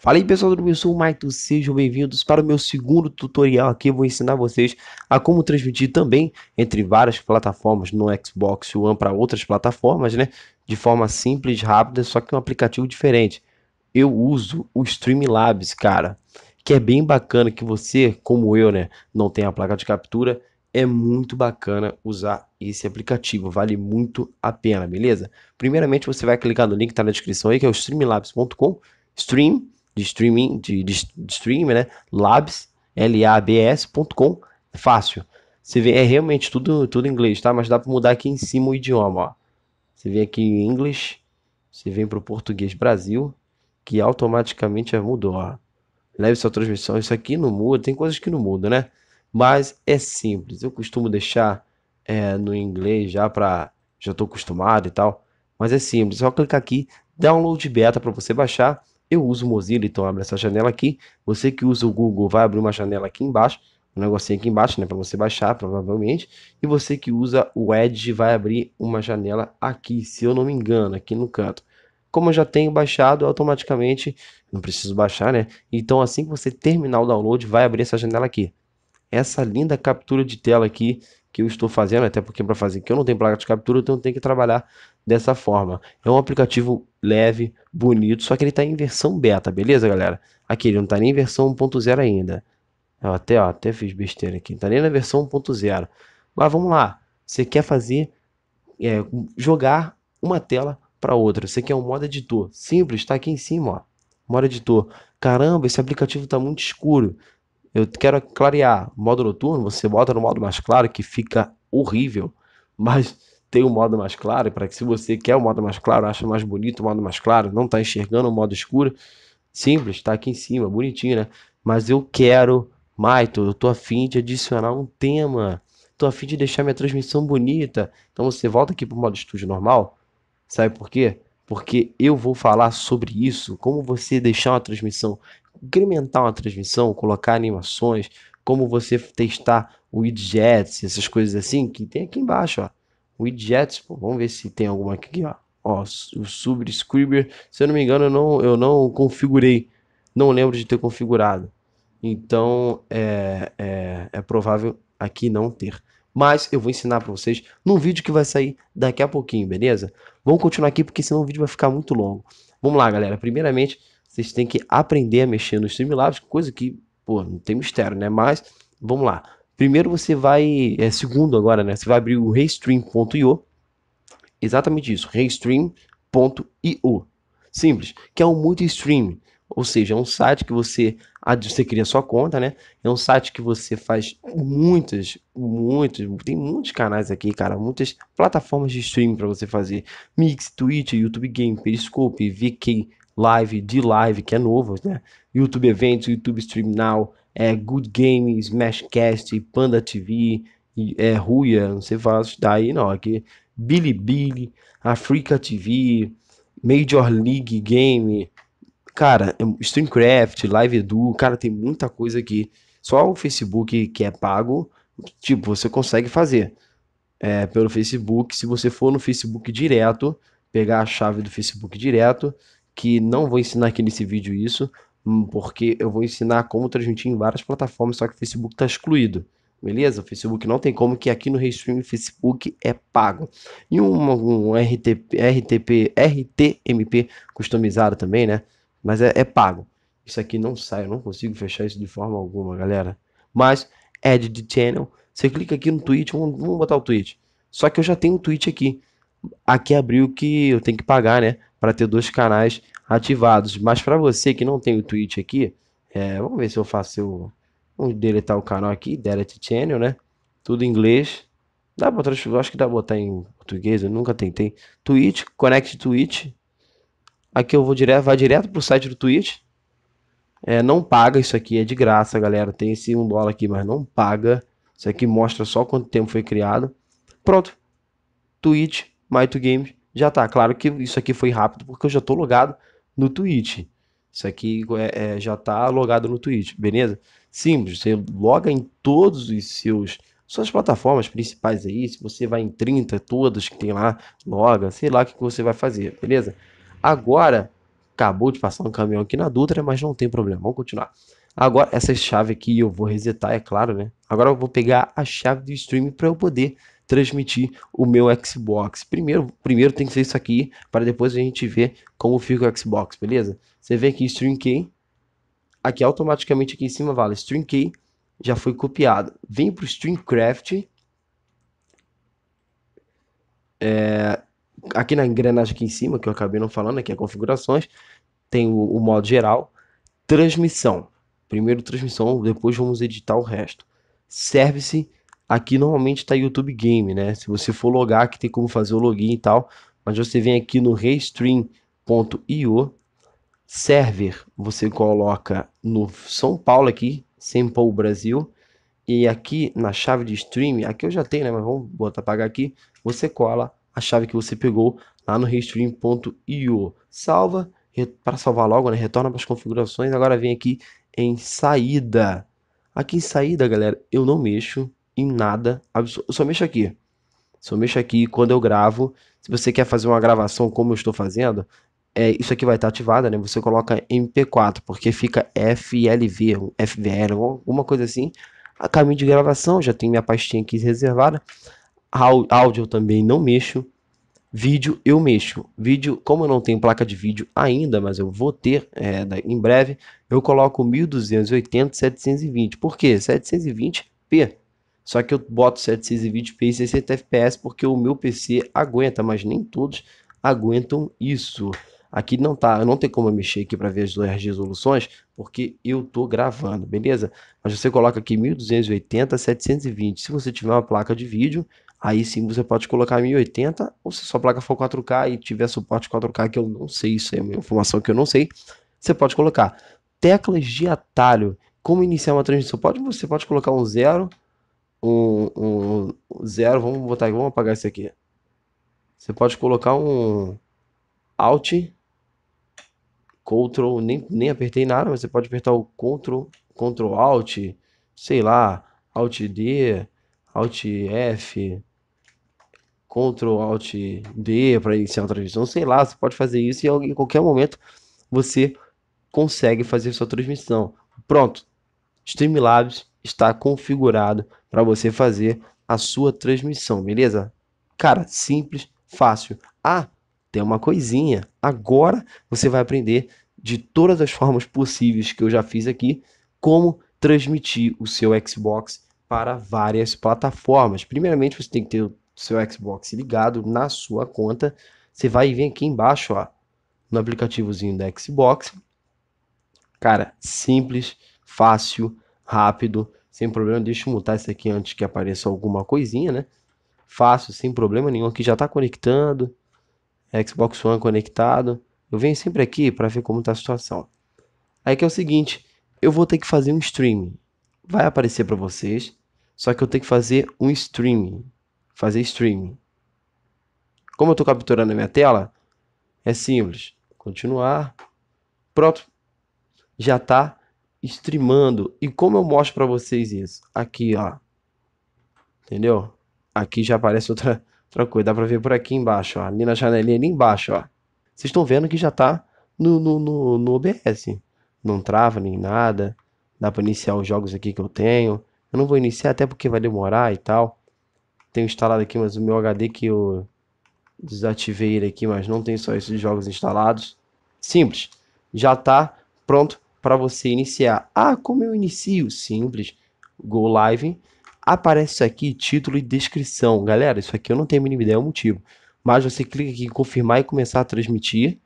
Fala aí pessoal eu sou o Maito, sejam bem-vindos para o meu segundo tutorial aqui. Eu vou ensinar vocês a como transmitir também entre várias plataformas no Xbox One para outras plataformas, né? De forma simples, rápida, só que um aplicativo diferente. Eu uso o Streamlabs, cara, que é bem bacana que você, como eu, né, não tem a placa de captura, é muito bacana usar esse aplicativo, vale muito a pena, beleza? Primeiramente você vai clicar no link que está na descrição aí, que é o streamlabs.com, stream de streaming, de, de, de streaming, né? Labs, L-A-B-S.com, fácil. Você vê, é realmente tudo, tudo em inglês, tá? Mas dá para mudar aqui em cima o idioma, ó. Você vem aqui em inglês, você vem para o português Brasil, que automaticamente já mudou, ó. Leve sua transmissão, isso aqui não muda, tem coisas que não mudam, né? Mas é simples, eu costumo deixar é, no inglês já para... já estou acostumado e tal, mas é simples, é só clicar aqui, download beta para você baixar, eu uso o Mozilla, então abre essa janela aqui. Você que usa o Google vai abrir uma janela aqui embaixo, um negocinho aqui embaixo, né, para você baixar, provavelmente. E você que usa o Edge vai abrir uma janela aqui, se eu não me engano, aqui no canto. Como eu já tenho baixado, automaticamente, não preciso baixar, né? Então assim que você terminar o download, vai abrir essa janela aqui. Essa linda captura de tela aqui que eu estou fazendo, até porque para fazer que eu não tenho placa de captura, então eu tenho que trabalhar dessa forma. É um aplicativo leve, bonito, só que ele está em versão beta, beleza, galera? Aqui ele não está nem em versão 1.0 ainda. Eu até, ó, até fiz besteira aqui, não está nem na versão 1.0. Mas vamos lá, você quer fazer, é, jogar uma tela para outra, você quer um modo editor, simples, está aqui em cima, ó. modo editor. Caramba, esse aplicativo está muito escuro, eu quero clarear modo noturno, você bota no modo mais claro que fica horrível, mas tem o um modo mais claro para que se você quer o um modo mais claro, acha mais bonito o um modo mais claro, não está enxergando o modo escuro, simples, está aqui em cima, bonitinho, né? Mas eu quero, Maito, eu tô afim de adicionar um tema, tô afim de deixar minha transmissão bonita. Então você volta aqui para o modo estúdio normal, sabe por quê? Porque eu vou falar sobre isso, como você deixar uma transmissão incrementar uma transmissão, colocar animações, como você testar widgets, essas coisas assim, que tem aqui embaixo, ó. Widgets, pô, vamos ver se tem alguma aqui, ó. Ó, o subscriber, se eu não me engano, eu não, eu não configurei. Não lembro de ter configurado. Então, é, é, é provável aqui não ter. Mas eu vou ensinar para vocês num vídeo que vai sair daqui a pouquinho, beleza? Vamos continuar aqui porque senão o vídeo vai ficar muito longo. Vamos lá, galera. Primeiramente, vocês têm que aprender a mexer no Streamlabs, coisa que, pô, não tem mistério, né? Mas, vamos lá. Primeiro você vai, é, segundo agora, né? Você vai abrir o Restream.io, exatamente isso, Restream.io. Simples, que é um multi-stream, ou seja, é um site que você, você cria sua conta, né? É um site que você faz muitas, muitos, tem muitos canais aqui, cara, muitas plataformas de streaming para você fazer. Mix, Twitch, YouTube Game, Periscope, VK, live de live, que é novo, né? YouTube Eventos, YouTube Stream Now, é, Good Game, Smashcast, Panda TV, é, Ruia, não sei vários daí não, aqui, Bilibili, Africa TV, Major League Game, cara, é, Streamcraft, Live Edu, cara, tem muita coisa aqui. Só o Facebook que é pago, tipo, você consegue fazer é, pelo Facebook. Se você for no Facebook direto, pegar a chave do Facebook direto, que não vou ensinar aqui nesse vídeo isso, hum, porque eu vou ensinar como transmitir em várias plataformas, só que o Facebook está excluído. Beleza? O Facebook não tem como, que aqui no Restream o Facebook é pago. E um, um RTP, RTP, RTMP customizado também, né? Mas é, é pago. Isso aqui não sai, eu não consigo fechar isso de forma alguma, galera. Mas, Add Channel, você clica aqui no Twitch, vamos, vamos botar o Twitch. Só que eu já tenho um Twitch aqui. Aqui abriu que eu tenho que pagar, né? para ter dois canais ativados. Mas para você que não tem o Twitch aqui, é, vamos ver se eu faço eu vamos deletar o canal aqui, delete channel, né? Tudo em inglês. Dá para transformar, acho que dá pra botar em português, eu nunca tentei. Twitch, connect Twitch. Aqui eu vou direto, vai direto pro site do Twitch. É, não paga isso aqui, é de graça, galera. Tem esse um dólar aqui, mas não paga. Isso aqui mostra só quanto tempo foi criado. Pronto. Twitch, My2Games já tá. Claro que isso aqui foi rápido porque eu já tô logado no Twitch. Isso aqui é, é, já tá logado no Twitch, beleza? Simples, você loga em todos os seus suas plataformas principais aí, se você vai em 30 todas que tem lá, loga, sei lá o que, você vai fazer, beleza? Agora, acabou de passar um caminhão aqui na Dutra, mas não tem problema, vamos continuar. Agora, essa chave aqui eu vou resetar, é claro, né? Agora eu vou pegar a chave do stream para eu poder transmitir o meu Xbox. Primeiro, primeiro tem que ser isso aqui, para depois a gente ver como fica o Xbox, beleza? Você vem aqui Stream Key, aqui automaticamente aqui em cima vale Stream Key, já foi copiado. Vem para o StreamCraft, é, aqui na engrenagem aqui em cima, que eu acabei não falando, aqui é configurações, tem o, o modo geral, transmissão. Primeiro transmissão, depois vamos editar o resto. Service Aqui normalmente está YouTube Game, né? Se você for logar, aqui tem como fazer o login e tal. Mas você vem aqui no Restream.io Server, você coloca no São Paulo aqui, Sample Brasil. E aqui na chave de stream, aqui eu já tenho, né? Mas vamos botar apagar aqui. Você cola a chave que você pegou lá no Restream.io. Salva, para salvar logo, né? Retorna para as configurações. Agora vem aqui em saída. Aqui em saída, galera, eu não mexo em nada. Eu só mexo aqui. Só mexo aqui quando eu gravo. Se você quer fazer uma gravação como eu estou fazendo, é, isso aqui vai estar ativado, ativada, né? Você coloca MP4, porque fica FLV, FVL, alguma coisa assim. A caminho de gravação, já tem minha pastinha aqui reservada. Áudio também não mexo. Vídeo eu mexo. Vídeo, como eu não tenho placa de vídeo ainda, mas eu vou ter é, em breve, eu coloco 1280 720. Por quê? 720p. Só que eu boto 720p e 60 fps porque o meu PC aguenta, mas nem todos aguentam isso. Aqui não tá, eu não tem como mexer aqui para ver as duas resoluções, porque eu tô gravando, beleza? Mas você coloca aqui 1280, 720. Se você tiver uma placa de vídeo, aí sim você pode colocar 1080, ou se sua placa for 4K e tiver suporte 4K, que eu não sei, isso é uma informação que eu não sei, você pode colocar teclas de atalho. Como iniciar uma transmissão? Pode, você pode colocar um zero, um, um, zero, vamos botar aqui, vamos apagar isso aqui. Você pode colocar um Alt, Ctrl, nem, nem apertei nada, mas você pode apertar o Ctrl, Ctrl Alt, sei lá, Alt D, Alt F, Ctrl Alt D para iniciar uma transmissão, sei lá, você pode fazer isso e em qualquer momento você consegue fazer sua transmissão. Pronto, Streamlabs está configurado para você fazer a sua transmissão, beleza? Cara, simples, fácil. Ah, tem uma coisinha. Agora você vai aprender de todas as formas possíveis que eu já fiz aqui como transmitir o seu Xbox para várias plataformas. Primeiramente, você tem que ter o seu Xbox ligado na sua conta. Você vai vir aqui embaixo, ó, no aplicativozinho da Xbox. Cara, simples, fácil rápido, sem problema. Deixa eu mutar isso aqui antes que apareça alguma coisinha, né? Fácil, sem problema nenhum. Aqui já está conectando. Xbox One conectado. Eu venho sempre aqui para ver como está a situação. Aí que é o seguinte, eu vou ter que fazer um streaming. Vai aparecer para vocês, só que eu tenho que fazer um streaming. Fazer streaming. Como eu estou capturando a minha tela, é simples. Continuar. Pronto. Já está streamando. E como eu mostro para vocês isso? Aqui, ó. Entendeu? Aqui já aparece outra, outra coisa. Dá para ver por aqui embaixo, ó. Ali na janelinha, ali embaixo, ó. Vocês estão vendo que já tá no, no, no, no OBS. Não trava nem nada. Dá para iniciar os jogos aqui que eu tenho. Eu não vou iniciar até porque vai demorar e tal. Tenho instalado aqui, mas o meu HD que eu desativei ele aqui, mas não tem só esses jogos instalados. Simples. Já tá pronto para você iniciar. Ah, como eu inicio? Simples. Go Live. Aparece aqui título e descrição. Galera, isso aqui eu não tenho a mínima ideia, é o motivo. Mas você clica aqui em confirmar e começar a transmitir.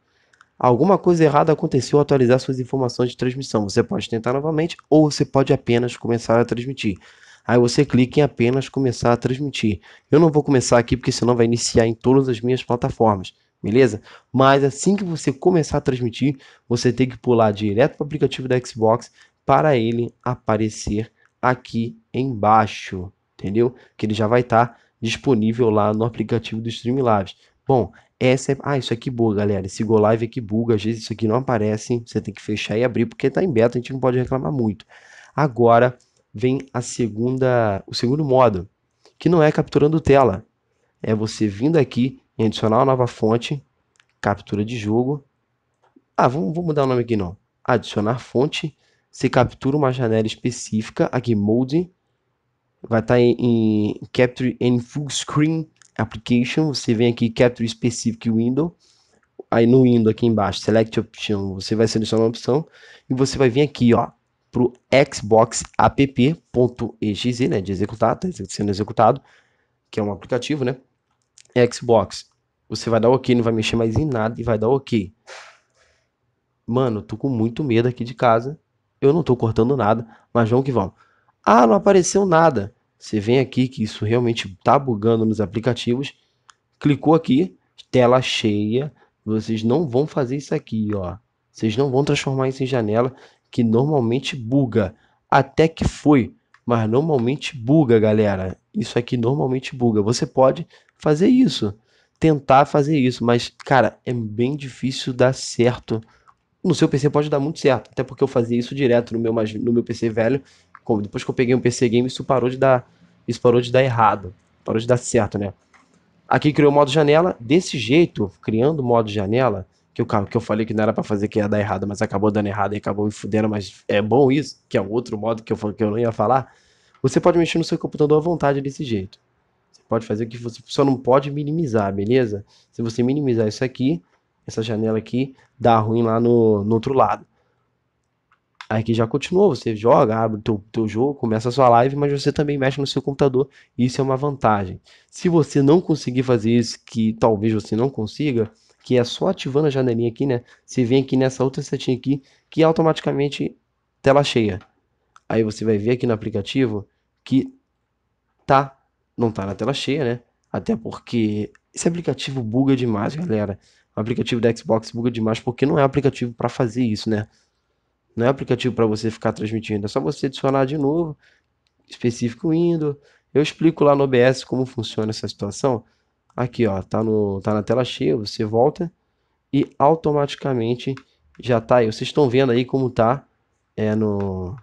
Alguma coisa errada aconteceu ao atualizar suas informações de transmissão. Você pode tentar novamente ou você pode apenas começar a transmitir. Aí você clica em apenas começar a transmitir. Eu não vou começar aqui porque senão vai iniciar em todas as minhas plataformas beleza? Mas assim que você começar a transmitir, você tem que pular direto para o aplicativo da Xbox para ele aparecer aqui embaixo, entendeu? Que ele já vai estar tá disponível lá no aplicativo do Streamlabs. Bom, essa é... Ah, isso aqui buga, galera. Esse Go Live aqui buga. Às vezes isso aqui não aparece. Você tem que fechar e abrir, porque está em beta, a gente não pode reclamar muito. Agora vem a segunda, o segundo modo, que não é capturando tela. É você vindo aqui em adicionar nova fonte, captura de jogo. Ah, vamos, vamos mudar o nome aqui não. Adicionar fonte, se captura uma janela específica, aqui mode, vai estar tá em, em, Capture in Full Screen Application, você vem aqui Capture Specific Window, aí no window aqui embaixo, Select Option, você vai selecionar uma opção e você vai vir aqui, ó, pro Xbox app.exe, né, de executar, tá sendo executado, que é um aplicativo, né, Xbox, você vai dar ok, não vai mexer mais em nada e vai dar ok. Mano, tô com muito medo aqui de casa. Eu não tô cortando nada, mas vamos que vamos. Ah, não apareceu nada. Você vem aqui que isso realmente tá bugando nos aplicativos. Clicou aqui, tela cheia. Vocês não vão fazer isso aqui, ó. Vocês não vão transformar isso em janela, que normalmente buga. Até que foi, mas normalmente buga, galera isso aqui normalmente buga. Você pode fazer isso, tentar fazer isso, mas, cara, é bem difícil dar certo. No seu PC pode dar muito certo, até porque eu fazia isso direto no meu, no meu PC velho. Como Depois que eu peguei um PC game, isso parou de dar, isso parou de dar errado, parou de dar certo, né? Aqui criou o modo janela, desse jeito, criando o modo janela, que eu, que eu falei que não era para fazer, que ia dar errado, mas acabou dando errado e acabou me fudendo, mas é bom isso, que é um outro modo que eu, que eu não ia falar você pode mexer no seu computador à vontade desse jeito. Você pode fazer o que você só não pode minimizar, beleza? Se você minimizar isso aqui, essa janela aqui, dá ruim lá no, no outro lado. Aí que já continua, você joga, abre o teu, teu jogo, começa a sua live, mas você também mexe no seu computador. Isso é uma vantagem. Se você não conseguir fazer isso, que talvez você não consiga, que é só ativando a janelinha aqui, né? Você vem aqui nessa outra setinha aqui, que automaticamente tela cheia. Aí você vai ver aqui no aplicativo que tá, não tá na tela cheia, né? Até porque esse aplicativo buga demais, galera. O aplicativo da Xbox buga demais porque não é aplicativo para fazer isso, né? Não é aplicativo para você ficar transmitindo, é só você adicionar de novo, específico Windows. Eu explico lá no OBS como funciona essa situação. Aqui, ó, tá, no, tá na tela cheia, você volta e automaticamente já tá aí. Vocês estão vendo aí como tá é, no,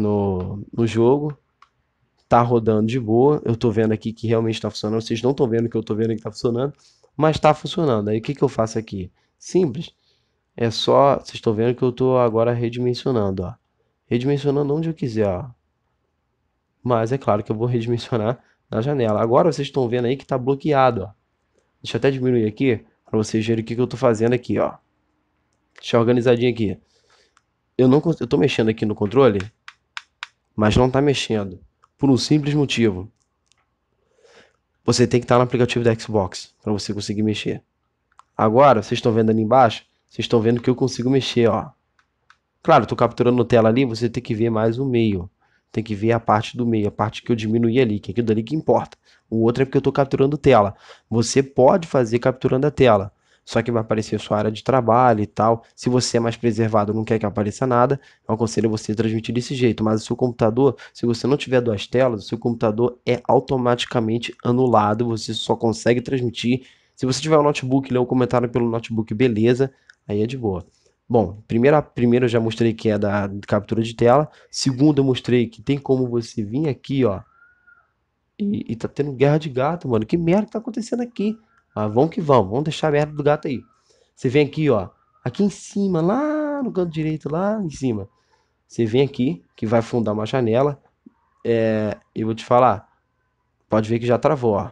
no, no jogo. Tá rodando de boa. Eu tô vendo aqui que realmente está funcionando. Vocês não estão vendo que eu tô vendo que está funcionando, mas está funcionando. Aí o que, que eu faço aqui? Simples. É só. Vocês estão vendo que eu tô agora redimensionando, ó. Redimensionando onde eu quiser, ó. Mas é claro que eu vou redimensionar na janela. Agora vocês estão vendo aí que está bloqueado, ó. Deixa eu até diminuir aqui para vocês verem o que, que eu estou fazendo aqui, ó. Deixa eu organizadinho aqui. Eu não eu tô mexendo aqui no controle mas não está mexendo por um simples motivo. Você tem que estar tá no aplicativo da Xbox para você conseguir mexer. Agora, vocês estão vendo ali embaixo, vocês estão vendo que eu consigo mexer, ó. Claro, estou capturando tela ali, você tem que ver mais o meio. Tem que ver a parte do meio, a parte que eu diminuí ali, que é aquilo dali que importa. O outro é porque eu estou capturando tela. Você pode fazer capturando a tela só que vai aparecer sua área de trabalho e tal. Se você é mais preservado, não quer que apareça nada, eu aconselho você a transmitir desse jeito. Mas o seu computador, se você não tiver duas telas, o seu computador é automaticamente anulado, você só consegue transmitir. Se você tiver um notebook, lê um comentário pelo notebook, beleza, aí é de boa. Bom, primeira, primeiro eu já mostrei que é da captura de tela. Segundo, eu mostrei que tem como você vir aqui, ó. E, e tá tendo guerra de gato, mano. Que merda que tá acontecendo aqui? Ah, vamos que vamos, vamos deixar a merda do gato aí. Você vem aqui, ó, aqui em cima, lá no canto direito, lá em cima. Você vem aqui, que vai fundar uma janela. É, eu vou te falar, pode ver que já travou, ó.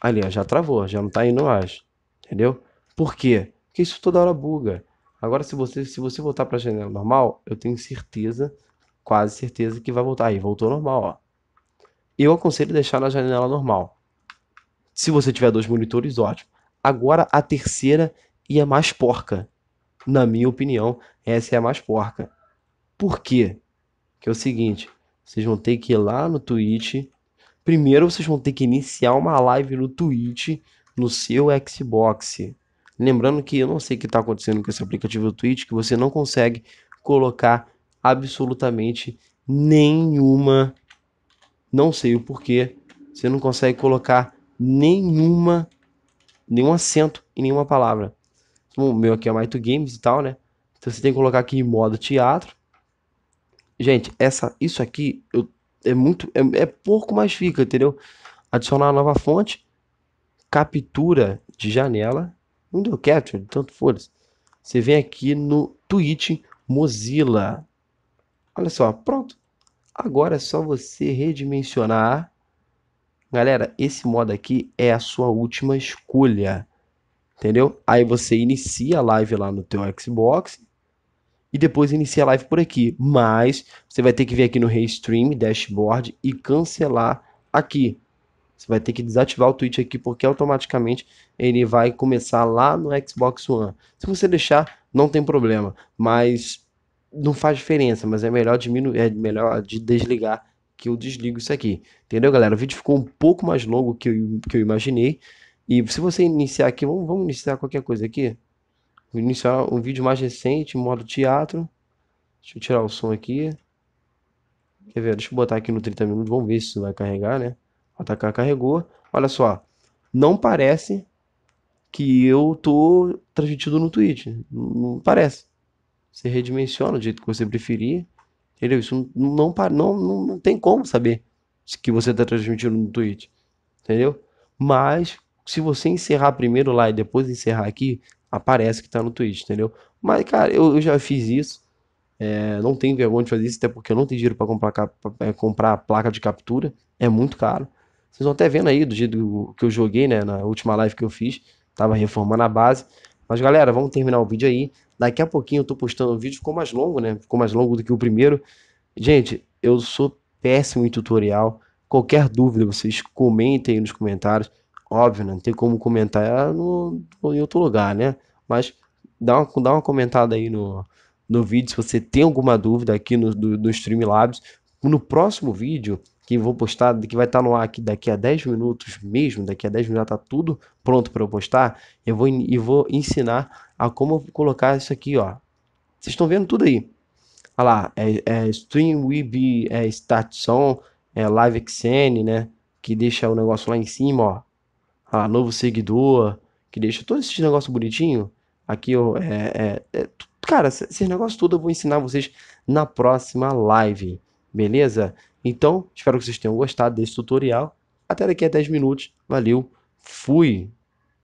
Ali, ó, já travou, já não tá indo mais. Entendeu? Por quê? Porque isso toda hora buga. Agora, se você, se você voltar pra janela normal, eu tenho certeza, quase certeza que vai voltar. Aí, voltou normal, ó. Eu aconselho deixar na janela normal. Se você tiver dois monitores, ótimo. Agora a terceira e a mais porca. Na minha opinião, essa é a mais porca. Por quê? Que é o seguinte, vocês vão ter que ir lá no Twitch. Primeiro vocês vão ter que iniciar uma live no Twitch no seu Xbox. Lembrando que eu não sei o que está acontecendo com esse aplicativo do Twitch, que você não consegue colocar absolutamente nenhuma. Não sei o porquê. Você não consegue colocar nenhuma, nenhum acento em nenhuma palavra. Tipo, o meu aqui é Maito Games e tal, né? Então você tem que colocar aqui em modo teatro. Gente, essa, isso aqui eu, é muito, é, é pouco, mais fica, entendeu? Adicionar nova fonte, captura de janela, não deu capture, tanto -se. Você vem aqui no Twitch Mozilla. Olha só, pronto. Agora é só você redimensionar Galera, esse modo aqui é a sua última escolha, entendeu? Aí você inicia a live lá no teu Xbox e depois inicia a live por aqui. Mas você vai ter que vir aqui no Restream, Dashboard e cancelar aqui. Você vai ter que desativar o Twitch aqui porque automaticamente ele vai começar lá no Xbox One. Se você deixar, não tem problema, mas não faz diferença, mas é melhor diminuir, é melhor de desligar que eu desligo isso aqui. Entendeu, galera? O vídeo ficou um pouco mais longo que eu, que eu imaginei. E se você iniciar aqui, vamos, vamos iniciar qualquer coisa aqui. Vou iniciar um vídeo mais recente, modo teatro. Deixa eu tirar o som aqui. Quer ver? Deixa eu botar aqui no 30 minutos, vamos ver se isso vai carregar, né? Atacar carregou. Olha só, não parece que eu tô transmitido no Twitch. Não parece. Você redimensiona do jeito que você preferir. Entendeu? Isso não, não, não, não tem como saber que você está transmitindo no tweet. Entendeu? Mas se você encerrar primeiro lá e depois encerrar aqui, aparece que está no tweet, entendeu? Mas, cara, eu, eu já fiz isso. É, não tenho vergonha de fazer isso, até porque eu não tenho dinheiro para comprar, é, comprar placa de captura. É muito caro. Vocês vão até vendo aí do jeito que eu joguei, né? Na última live que eu fiz. Tava reformando a base. Mas, galera, vamos terminar o vídeo aí. Daqui a pouquinho eu tô postando um vídeo, ficou mais longo, né? Ficou mais longo do que o primeiro. Gente, eu sou péssimo em tutorial. Qualquer dúvida, vocês comentem aí nos comentários. Óbvio, né? não tem como comentar é no, em outro lugar, né? Mas dá uma, dá uma comentada aí no, no vídeo se você tem alguma dúvida aqui no, do, do Streamlabs. No próximo vídeo, que vou postar, que vai estar tá no ar aqui daqui a 10 minutos mesmo, daqui a 10 minutos já tá tudo pronto para eu postar, eu vou e vou ensinar a como colocar isso aqui, ó. Vocês estão vendo tudo aí. Olha lá, é, é Stream Web, é Start Song, é Live XN, né, que deixa o negócio lá em cima, ó. Olha lá, novo seguidor, que deixa todo esse negócio bonitinho. Aqui eu é, é, é cara, esses negócios tudo eu vou ensinar vocês na próxima live, beleza? Então, espero que vocês tenham gostado desse tutorial. Até daqui a 10 minutos. Valeu, fui!